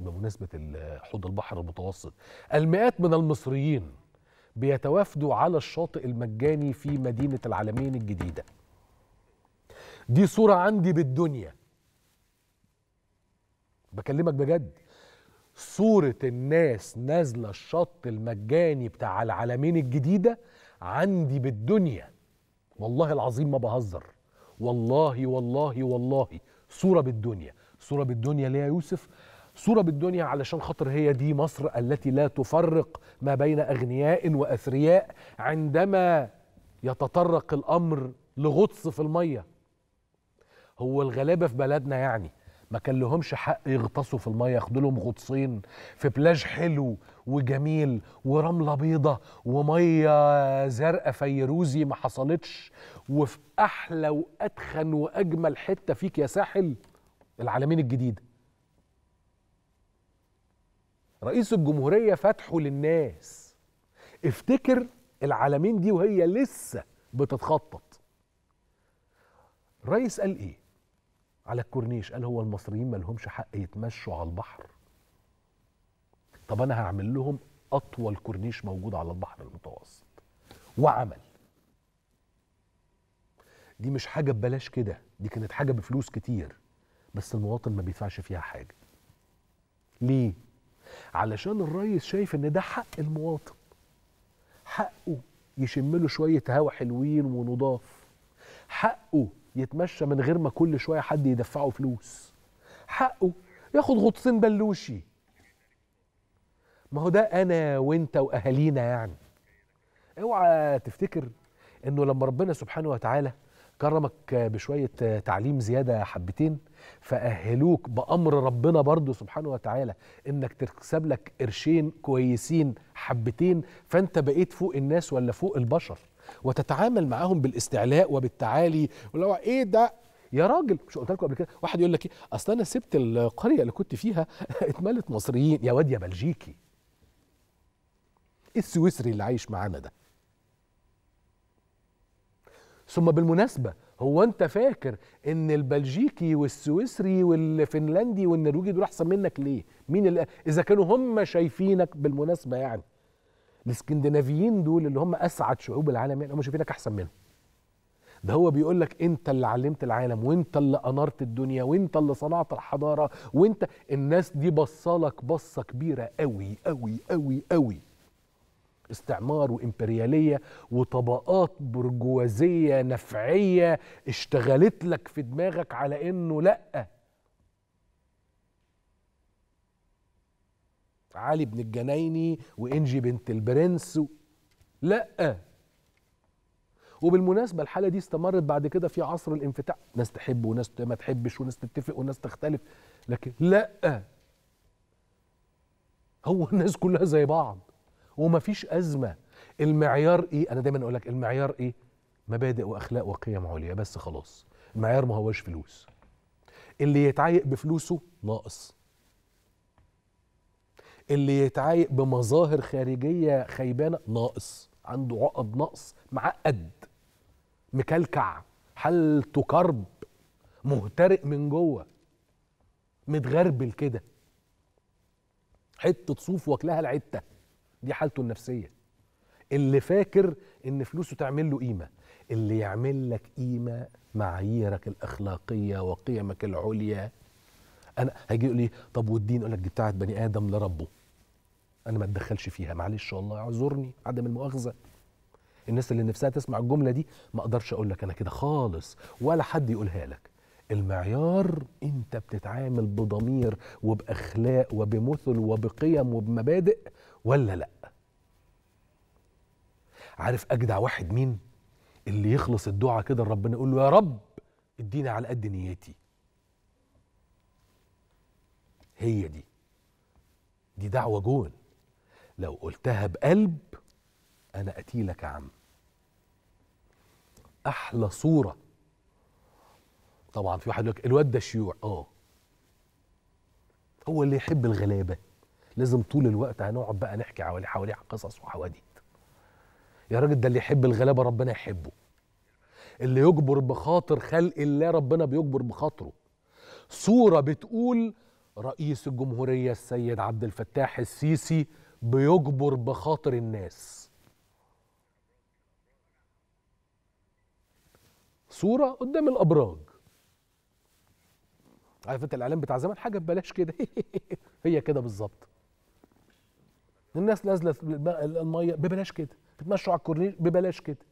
بمناسبة حوض البحر المتوسط المئات من المصريين بيتوافدوا على الشاطئ المجاني في مدينة العالمين الجديدة دي صورة عندي بالدنيا بكلمك بجد صورة الناس نازلة الشط المجاني بتاع العالمين الجديدة عندي بالدنيا والله العظيم ما بهزر والله والله والله صورة بالدنيا صورة بالدنيا يا يوسف صورة بالدنيا علشان خاطر هي دي مصر التي لا تفرق ما بين أغنياء وأثرياء عندما يتطرق الأمر لغطس في المية هو الغلابة في بلدنا يعني ما كان لهمش حق يغطسوا في المية ياخدوا لهم غطسين في بلاج حلو وجميل ورملة بيضة ومية زرقاء فيروزي ما حصلتش وفي أحلى وأتخن وأجمل حتة فيك يا ساحل العالمين الجديده رئيس الجمهورية فتحه للناس افتكر العالمين دي وهي لسه بتتخطط الرئيس قال ايه على الكورنيش قال هو المصريين ما لهمش حق يتمشوا على البحر طب انا هعمل لهم اطول كورنيش موجود على البحر المتوسط وعمل دي مش حاجه ببلاش كده دي كانت حاجه بفلوس كتير بس المواطن ما بيدفعش فيها حاجه ليه علشان الريس شايف ان ده حق المواطن حقه يشم له شويه هوا حلوين ونضاف حقه يتمشى من غير ما كل شويه حد يدفعه فلوس حقه ياخد غطسين بلوشي ما هو ده انا وانت واهالينا يعني اوعى تفتكر انه لما ربنا سبحانه وتعالى كرمك بشوية تعليم زيادة حبتين فأهلوك بأمر ربنا برضو سبحانه وتعالى إنك تكسب لك قرشين كويسين حبتين فأنت بقيت فوق الناس ولا فوق البشر وتتعامل معاهم بالاستعلاء وبالتعالي ولو هو إيه ده يا راجل مش قلت لكم قبل كده واحد يقول لك ايه اصل انا سبت القريه اللي كنت فيها اتملت مصريين يا واد يا بلجيكي إيه السويسري اللي عايش معانا ده ثم بالمناسبة هو انت فاكر ان البلجيكي والسويسري والفنلندي والنرويجي دول احسن منك ليه مين اللي اذا كانوا هم شايفينك بالمناسبة يعني الاسكندنافيين دول اللي هم اسعد شعوب العالم يعني هم شايفينك احسن منهم ده هو بيقول لك انت اللي علمت العالم وانت اللي انارت الدنيا وانت اللي صنعت الحضاره وانت الناس دي بصالك بصه كبيره قوي قوي قوي قوي استعمار وإمبريالية وطبقات برجوازية نفعية اشتغلت لك في دماغك على إنه لأ علي بن الجنايني وإنجي بنت البرنس و... لأ وبالمناسبة الحالة دي استمرت بعد كده في عصر الانفتاح ناس تحب وناس ما تحبش وناس تتفق وناس تختلف لكن لأ هو الناس كلها زي بعض ومفيش ازمه المعيار ايه انا دايما اقول لك المعيار ايه مبادئ واخلاق وقيم عليا بس خلاص المعيار ما هوش فلوس اللي يتعايق بفلوسه ناقص اللي يتعايق بمظاهر خارجيه خيبانه ناقص عنده عقد نقص معقد مكلكع حالته كرب مهترئ من جوه متغربل كده حته صوف واكلها العته دي حالته النفسيه اللي فاكر ان فلوسه تعمل له قيمه اللي يعمل لك قيمه معاييرك الاخلاقيه وقيمك العليا انا هيجي يقول لي طب والدين يقول لك دي بتاعت بني ادم لربه انا ما اتدخلش فيها معلش والله اعذرني عدم المؤاخذه الناس اللي نفسها تسمع الجمله دي ما اقدرش اقول لك انا كده خالص ولا حد يقولها لك المعيار انت بتتعامل بضمير وباخلاق وبمثل وبقيم وبمبادئ ولا لا عارف اجدع واحد مين اللي يخلص الدعاء كده لربنا يقول له يا رب اديني على قد نيتي هي دي دي دعوه جون لو قلتها بقلب انا اتي لك يا عم احلى صوره طبعا في واحد يقول لك الواد ده شيوع اه هو اللي يحب الغلابه لازم طول الوقت هنقعد بقى نحكي حواليه حواليه قصص وحواديت يا راجل ده اللي يحب الغلابه ربنا يحبه اللي يجبر بخاطر خلق الله ربنا بيجبر بخاطره صوره بتقول رئيس الجمهوريه السيد عبد الفتاح السيسي بيجبر بخاطر الناس صوره قدام الابراج عارف انت الاعلام بتاع زمان حاجه ببلاش كده هي كده بالظبط الناس نازله الميه ببلاش كده بتمشوا على الكورنيش ببلاش كده